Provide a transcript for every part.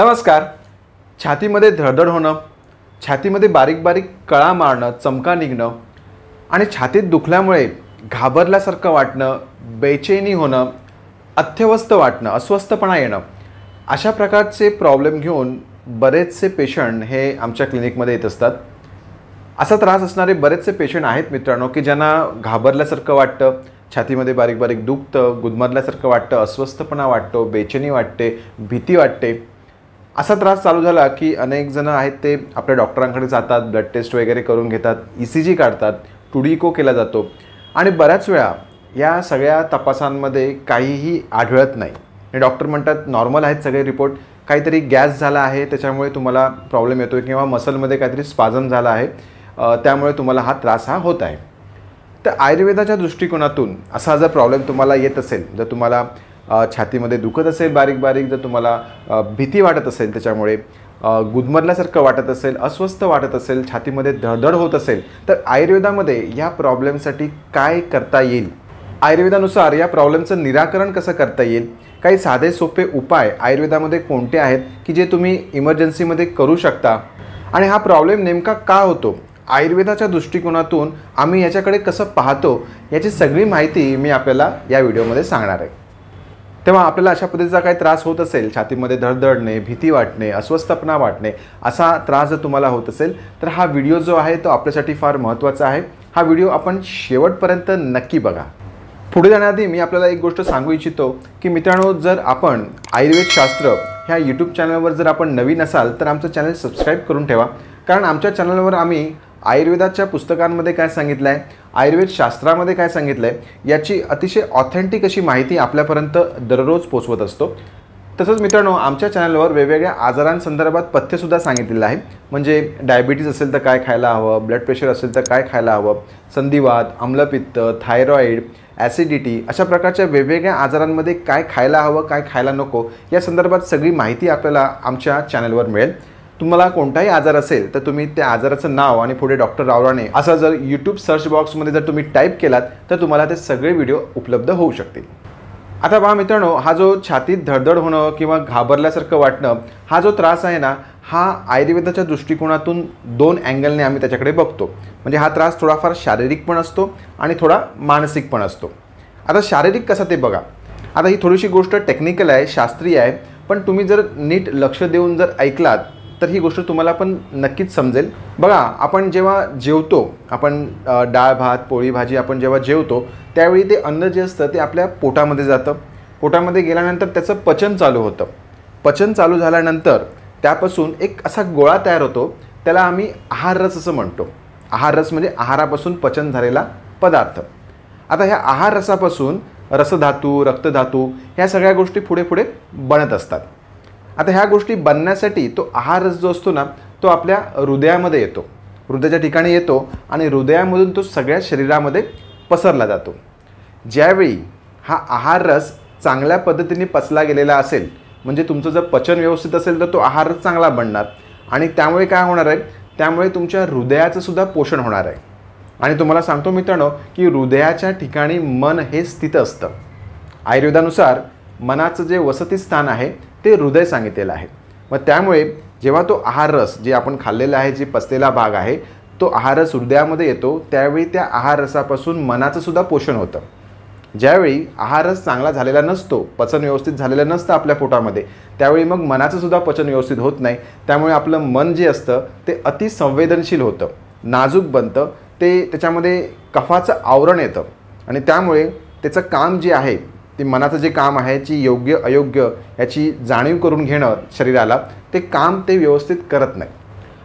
नमस्कार छातीमध्ये धडधड होणं छातीमध्ये बारीक बारीक कळा मारणं चमका निघणं आणि छातीत दुखल्यामुळे घाबरल्यासारखं वाटणं बेचैनी होणं अथ्यवस्थ वाटणं अस्वस्थपणा येणं अशा प्रकारचे प्रॉब्लेम घेऊन बरेचसे पेशंट हे आमच्या क्लिनिकमध्ये येत असतात असा त्रास असणारे बरेचसे पेशंट आहेत मित्रांनो की ज्यांना घाबरल्यासारखं वाटतं छातीमध्ये बारीक बारीक दुखतं गुदमरल्यासारखं वाटतं अस्वस्थपणा वाटतो बेचैनी वाटते भीती वाटते असा त्रास चालू झाला की अनेक जण आहेत ते आपल्या डॉक्टरांकडे जातात ब्लड टेस्ट वगैरे करून घेतात ई सी जी काढतात टुडिको केला जातो आणि बऱ्याच वेळा या सगळ्या तपासांमध्ये काहीही आढळत नाही आणि डॉक्टर म्हणतात नॉर्मल आहेत सगळे रिपोर्ट काहीतरी गॅस झाला आहे त्याच्यामुळे तुम्हाला प्रॉब्लेम येतो किंवा मसलमध्ये काहीतरी स्पाजन झाला आहे त्यामुळे तुम्हाला हा त्रास हा होत आहे तर आयुर्वेदाच्या दृष्टिकोनातून असा जर प्रॉब्लेम तुम्हाला येत असेल जर तुम्हाला छातीमध्ये दुखत असेल बारीक बारीक जर तुम्हाला भीती वाटत असेल त्याच्यामुळे गुदमरल्यासारखं वाटत असेल अस्वस्थ वाटत असेल छातीमध्ये धडधड होत असेल तर आयुर्वेदामध्ये या प्रॉब्लेमसाठी काय करता येईल आयुर्वेदानुसार या प्रॉब्लेमचं निराकरण कसं करता येईल काही साधे सोपे उपाय आयुर्वेदामध्ये कोणते आहेत की जे तुम्ही इमर्जन्सीमध्ये करू शकता आणि हा प्रॉब्लेम नेमका का होतो आयुर्वेदाच्या दृष्टिकोनातून आम्ही याच्याकडे कसं पाहतो याची सगळी माहिती मी आपल्याला या व्हिडिओमध्ये सांगणार आहे तेव्हा आपल्याला अशा पद्धतीचा काही त्रास होत असेल छातीमध्ये धडधडणे भीती वाटणे अस्वस्थपणा वाटणे असा त्रास जर तुम्हाला होत असेल तर हा व्हिडिओ जो आहे तो आपल्यासाठी फार महत्त्वाचा आहे हा व्हिडिओ आपण शेवटपर्यंत नक्की बघा पुढे जाण्याआधी मी आपल्याला एक गोष्ट सांगू इच्छितो की मित्रांनो जर आपण आयुर्वेद शास्त्र ह्या यूट्यूब चॅनलवर जर आपण नवीन असाल तर आमचं चॅनल सबस्क्राईब करून ठेवा कारण आमच्या चॅनलवर आम्ही आयुर्वेदाच्या पुस्तकांमध्ये काय सांगितलं आहे आयुर्वेद शास्त्रामध्ये काय सांगितलं आहे याची अतिशय ऑथेंटिक अशी माहिती आपल्यापर्यंत दररोज पोचवत असतो तसंच मित्रांनो आमच्या चॅनलवर वेगवेगळ्या आजारांसंदर्भात पथ्यसुद्धा सांगितलेलं आहे म्हणजे डायबिटीज असेल तर काय खायला हवं ब्लड प्रेशर असेल तर काय खायला हवं संधिवात आम्लपित्त थायरॉईड ॲसिडिटी अशा प्रकारच्या वेगवेगळ्या आजारांमध्ये काय खायला हवं काय खायला नको या संदर्भात सगळी माहिती आपल्याला आमच्या चॅनलवर मिळेल तुम्हाला कोणताही आजार असेल तर तुम्ही त्या आजाराचं नाव आणि पुढे डॉक्टर रावराणे असं जर यूट्यूब सर्च बॉक्समध्ये जर तुम्ही टाईप केलात तर तुम्हाला ते सगळे व्हिडिओ उपलब्ध होऊ शकतील आता बा मित्रांनो हा जो छातीत धडधड होणं किंवा घाबरल्यासारखं वाटणं हा जो त्रास आहे ना हा आयुर्वेदाच्या दृष्टिकोनातून दोन अँगलने आम्ही त्याच्याकडे बघतो म्हणजे हा त्रास थोडाफार शारीरिक पण असतो आणि थोडा मानसिक पण असतो आता शारीरिक कसा ते बघा आता ही थोडीशी गोष्ट टेक्निकल आहे शास्त्रीय आहे पण तुम्ही जर नीट लक्ष देऊन जर ऐकलात तर ही गोष्ट तुम्हाला पण नक्कीच समजेल बघा आपण जेव्हा जेवतो आपण डाळ भात पोळी भाजी आपण जेव्हा जेवतो त्यावेळी ते अन्न जे असतं ते आपल्या पोटामध्ये जातं पोटामध्ये गेल्यानंतर त्याचं पचन चालू होतं पचन चालू झाल्यानंतर त्यापासून एक असा गोळा तयार होतो त्याला आम्ही आहाररस असं म्हणतो आहाररस म्हणजे आहारापासून पचन झालेला पदार्थ आता ह्या आहार रसापासून रसधातू रक्तधातू ह्या सगळ्या गोष्टी पुढे पुढे बनत असतात आता ह्या गोष्टी बनण्यासाठी तो आहार जो असतो ना तो आपल्या हृदयामध्ये येतो हृदयाच्या ठिकाणी येतो आणि हृदयामधून तो सगळ्या शरीरामध्ये पसरला जातो ज्यावेळी हा आहार रस चांगल्या पद्धतीने पचला गेलेला असेल म्हणजे तुमचं जर पचन व्यवस्थित असेल तर तो आहार चांगला बनणार आणि त्यामुळे काय होणार आहे त्यामुळे तुमच्या हृदयाचं सुद्धा पोषण होणार आहे आणि तुम्हाला सांगतो मित्रांनो की हृदयाच्या ठिकाणी मन हे स्थित असतं आयुर्वेदानुसार मनाचं जे वसतीस्थान आहे ते हृदय सांगितलेलं आहे मग त्यामुळे जेव्हा तो आहार रस जे आपण खाल्लेला आहे जे पसलेला भाग आहे तो आहारस हृदयामध्ये येतो त्यावेळी त्या रसापासून मनाचं सुद्धा पोषण होतं ज्यावेळी आहारच चांगला झालेला नसतो पचन व्यवस्थित झालेलं नसतं आपल्या पोटामध्ये त्यावेळी मग मनाचं सुद्धा पचन व्यवस्थित होत नाही त्यामुळे आपलं मन जे असतं ते अतिसंवेदनशील होतं नाजूक बनतं ते त्याच्यामध्ये कफाचं आवरण येतं आणि त्यामुळे त्याचं काम जे आहे ते मनाचं जे काम आहे जी योग्य अयोग्य याची जाणीव करून घेणं शरीराला ते काम ते व्यवस्थित करत नाही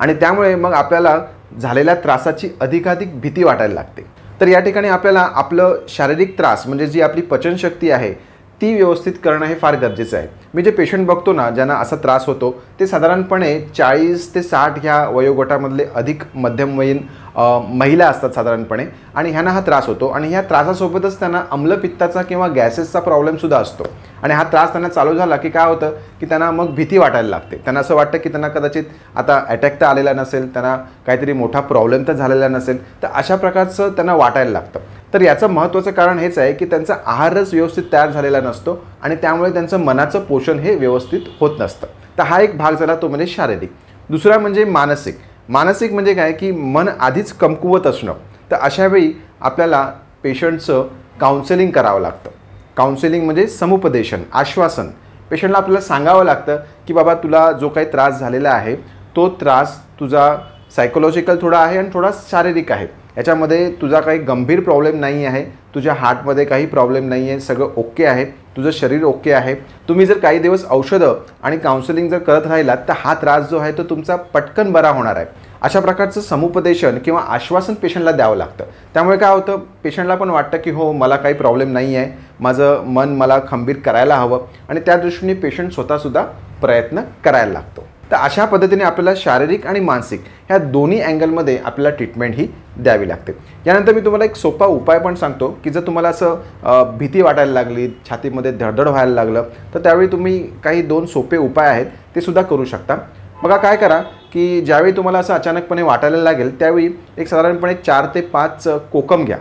आणि त्यामुळे मग आपल्याला झालेल्या त्रासाची अधिकाधिक भीती वाटायला लागते तर या ठिकाणी आपल्याला आपलं शारीरिक त्रास म्हणजे जी आपली पचनशक्ती आहे ती व्यवस्थित करणं हे फार गरजेचं आहे मी जे पेशंट बघतो ना ज्यांना असा त्रास होतो ते साधारणपणे चाळीस ते साठ ह्या वयोगटामधले अधिक मध्यमवयीन महिला असतात साधारणपणे आणि ह्यांना हा त्रास होतो आणि ह्या त्रासासोबतच त्यांना अम्लपित्ताचा किंवा गॅसेसचा प्रॉब्लेमसुद्धा असतो आणि हा त्रास त्यांना चालू झाला की काय होतं की त्यांना मग भीती वाटायला लागते त्यांना असं वाटतं की त्यांना कदाचित आता अटॅक तर आलेला नसेल त्यांना काहीतरी मोठा प्रॉब्लेम तर झालेला नसेल तर अशा प्रकारचं त्यांना वाटायला लागतं तर याचं महत्त्वाचं कारण हेच आहे की त्यांचा आहारच व्यवस्थित तयार झालेला नसतो आणि त्यामुळे त्यांचं मनाचं पोषण हे व्यवस्थित होत नसतं तर हा एक भाग झाला तो म्हणजे शारीरिक दुसरा म्हणजे मानसिक मानसिक म्हणजे काय की मन आधीच कमकुवत असणं तर अशावेळी आपल्याला पेशंटचं काउन्सेलिंग करावं लागतं काउन्सेलिंग म्हणजे समुपदेशन आश्वासन पेशंटला आपल्याला सांगावं लागतं की बाबा तुला जो काही त्रास झालेला आहे तो त्रास तुझा सायकोलॉजिकल थोडा आहे आणि थोडा शारीरिक आहे याच्यामध्ये तुझा काही गंभीर प्रॉब्लेम नाही आहे तुझ्या हार्टमध्ये काही प्रॉब्लेम नाही आहे सगळं ओके आहे तुझं शरीर ओके आहे तुम्ही जर काही दिवस औषधं आणि काउन्सिलिंग जर करत राहिलात तर हा त्रास जो आहे तो तुमचा पटकन बरा होणार आहे अशा प्रकारचं समुपदेशन किंवा आश्वासन पेशंटला द्यावं लागतं त्यामुळे काय होतं पेशंटला पण वाटतं की हो मला काही प्रॉब्लेम नाही आहे माझं मन मला खंबीर करायला हवं आणि त्या दृष्टीने पेशंट स्वतःसुद्धा प्रयत्न करायला लागतो तर अशा पद्धतीने आपल्याला शारीरिक आणि मानसिक ह्या दोन्ही अँगलमध्ये आपल्याला ट्रीटमेंट ही द्यावी लागते यानंतर मी तुम्हाला एक सोपा उपाय पण सांगतो की जर तुम्हाला असं भीती वाटायला लागली छातीमध्ये धडधड व्हायला लागलं तर त्यावेळी तुम्ही काही दोन सोपे उपाय आहेत ते सुद्धा करू शकता बघा काय करा की ज्यावेळी तुम्हाला असं अचानकपणे वाटायला लागेल त्यावेळी एक साधारणपणे चार ते पाच कोकम घ्या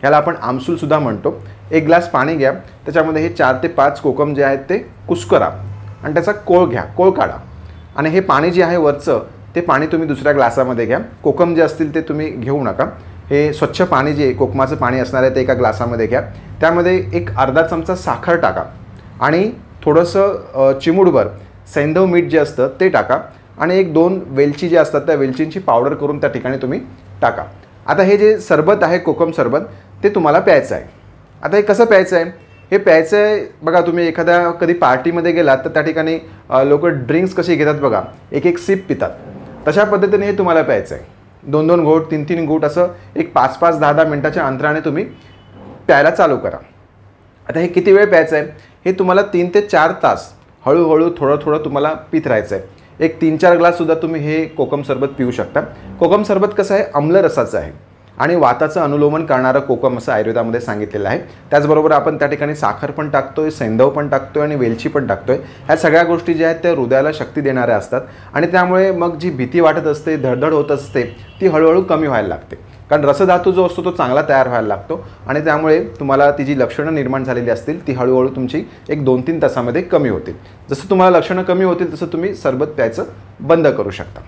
ह्याला आपण आमसूलसुद्धा म्हणतो एक ग्लास पाणी घ्या त्याच्यामध्ये हे चार ते पाच कोकम जे आहेत ते कुस्करा आणि त्याचा कोळ घ्या कोळ काढा आणि हे पाणी जे आहे वरचं ते पाणी तुम्ही दुसऱ्या ग्लासामध्ये घ्या कोकम जे असतील ते तुम्ही घेऊ नका हे स्वच्छ पाणी जे कोकमाचं पाणी असणार आहे ते एका ग्लासामध्ये घ्या त्यामध्ये एक अर्धा चमचा साखर टाका आणि थोडंसं चिमुडभर सैंधव मीठ जे असतं ते टाका आणि एक दोन वेलची जे असतात त्या वेलचींची पावडर करून त्या ठिकाणी तुम्ही टाका आता हे जे सरबत आहे कोकम सरबत ते तुम्हाला प्यायचं आहे आता हे कसं प्यायचं आहे हे प्यायचं आहे बघा तुम्ही एखाद्या कधी पार्टीमध्ये गेलात तर त्या ठिकाणी लोक ड्रिंक्स कसे घेतात बघा एक एक सिप पितात तशा पद्धतीने हे तुम्हाला प्यायचं आहे दोन दोन घोट तीन तीन घोट असं एक पाच पाच दहा दहा मिनटाच्या अंतराने तुम्ही प्यायला चालू करा आता हे किती वेळ प्यायचं आहे हे तुम्हाला तीन ते चार तास हळूहळू थोडं थोडं तुम्हाला पित राहायचं आहे एक तीन चार ग्लाससुद्धा तुम्ही हे कोकम सरबत पिऊ शकता कोकम सरबत कसं आहे आम्ल रसाचं आहे आणि वाताचं अनुलोमन करणारं कोकम असं आयुर्वेदामध्ये सांगितलेलं आहे त्याचबरोबर आपण त्या ठिकाणी साखर पण टाकतोय सेंधव पण टाकतोय आणि वेलची पण टाकतोय ह्या सगळ्या गोष्टी ज्या आहेत त्या हृदयाला शक्ती देणाऱ्या असतात आणि त्यामुळे मग जी भीती वाटत असते धडधड होत असते ती हळूहळू कमी व्हायला लागते कारण रसधातू जो असतो तो चांगला तयार व्हायला लागतो आणि त्यामुळे तुम्हाला ती जी लक्षणं निर्माण झालेली असतील ती हळूहळू तुमची एक दोन तीन तासामध्ये कमी होतील जसं तुम्हाला लक्षणं कमी होतील तसं तुम्ही सरबत प्यायचं बंद करू शकता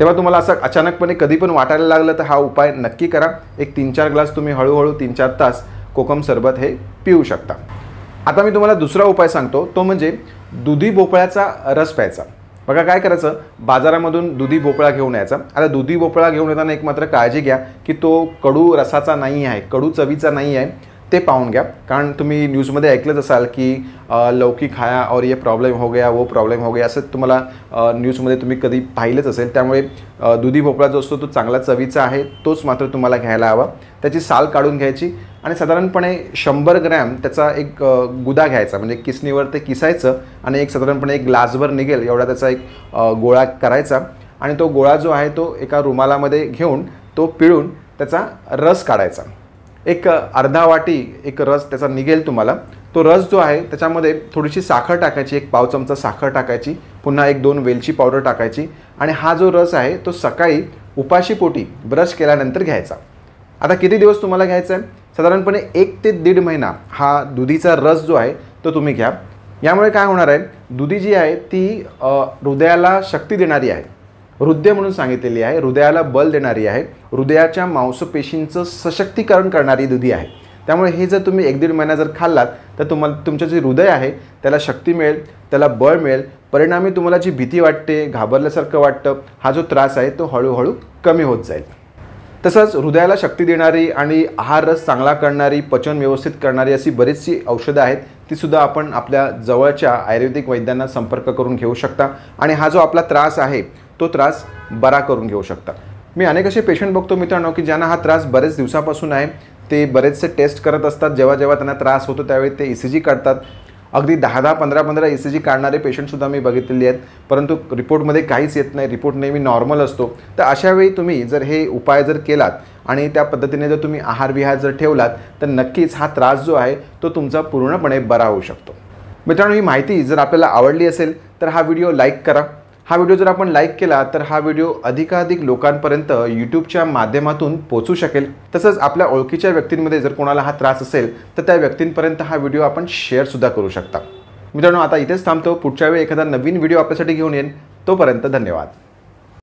तेव्हा तुम्हाला असं अचानकपणे कधी पण वाटायला लागलं तर हा उपाय नक्की करा एक तीन चार ग्लास तुम्ही हळूहळू तीन चार तास कोकम सरबत हे पिऊ शकता आता मी तुम्हाला दुसरा उपाय सांगतो तो म्हणजे दुधी भोपळ्याचा रस प्यायचा बघा काय करायचं बाजारामधून दुधी भोपळा घेऊन यायचा आता दुधी भोपळा घेऊन येताना एक मात्र काळजी घ्या की तो कडू रसाचा नाही आहे कडू चवीचा नाही आहे ते पाहून घ्या कारण तुम्ही न्यूजमध्ये ऐकलंच असाल की लौकिक खाया और ये प्रॉब्लेम हो गया वो प्रॉब्लेम हो गया असं तुम्हाला न्यूजमध्ये तुम्ही कधी पाहिलंच असेल त्यामुळे दुधी भोपळा जो असतो तो चांगला चवीचा आहे तोच मात्र तुम्हाला घ्यायला हवा त्याची साल काढून घ्यायची आणि साधारणपणे शंभर ग्रॅम त्याचा एक गुदा घ्यायचा म्हणजे किसनीवर ते किसायचं आणि एक साधारणपणे एक ग्लासभर निघेल एवढा त्याचा एक गोळा करायचा आणि तो गोळा जो आहे तो एका रुमालामध्ये घेऊन तो पिळून त्याचा रस काढायचा एक अर्धा वाटी एक रस त्याचा निघेल तुम्हाला तो रस जो आहे त्याच्यामध्ये थोडीशी साखर टाकायची एक पाव चमचा साखर टाकायची पुन्हा एक दोन वेलची पावडर टाकायची आणि हा जो रस आहे तो सकाळी उपाशीपोटी ब्रश केल्यानंतर घ्यायचा आता किती दिवस तुम्हाला घ्यायचा आहे साधारणपणे एक ते दीड महिना हा दुधीचा रस जो आहे तो तुम्ही घ्या यामुळे काय होणार आहे दुधी जी आहे ती हृदयाला शक्ती देणारी आहे हृदय म्हणून सांगितलेली आहे हृदयाला बल देणारी आहे हृदयाच्या मांसपेशींचं सशक्तीकरण करणारी दुधी आहे त्यामुळे हे जर तुम्ही एक दीड महिना जर खाल्लात तर तुम्हाला तुमचं जे हृदय आहे त्याला शक्ती मिळेल त्याला बळ मिळेल परिणामी तुम्हाला जी भीती वाटते घाबरल्यासारखं वाटतं हा जो त्रास आहे तो हळूहळू कमी होत जाईल तसंच हृदयाला शक्ती देणारी आणि आहार रस चांगला करणारी पचन व्यवस्थित करणारी अशी बरीचशी औषधं आहेत तीसुद्धा आपण आपल्या जवळच्या आयुर्वेदिक वैद्यांना संपर्क करून घेऊ शकता आणि हा जो आपला त्रास आहे तो त्रास बरा करून घेऊ शकता मी अनेक असे पेशंट बघतो मित्रांनो की ज्यांना हा त्रास बरेच दिवसापासून आहे ते बरेचसे टेस्ट करत असतात जेव्हा जेव्हा त्यांना त्रास होतो त्यावेळी ते ई सी जी काढतात अगदी दहा दहा पंधरा पंधरा ई सी जी काढणारे पेशंटसुद्धा मी बघितलेले आहेत परंतु रिपोर्टमध्ये काहीच येत नाही रिपोर्ट नेहमी नॉर्मल असतो तर अशावेळी तुम्ही जर हे उपाय जर केलात आणि त्या पद्धतीने जर तुम्ही आहार विहार जर ठेवलात तर नक्कीच हा त्रास जो आहे तो तुमचा पूर्णपणे बरा होऊ शकतो मित्रांनो ही माहिती जर आपल्याला आवडली असेल तर हा व्हिडिओ लाईक करा हा व्हिडिओ जर आपण लाईक केला तर हा व्हिडिओ अधिकाधिक लोकांपर्यंत यूट्यूबच्या माध्यमातून पोचू शकेल तसंच आपल्या ओळखीच्या व्यक्तींमध्ये जर कोणाला हा त्रास असेल तर त्या व्यक्तींपर्यंत हा व्हिडिओ आपण शेअरसुद्धा करू शकता मित्रांनो आता इथेच थांबतो पुढच्या वेळी एखादा नवीन व्हिडिओ आपल्यासाठी घेऊन येईन तोपर्यंत धन्यवाद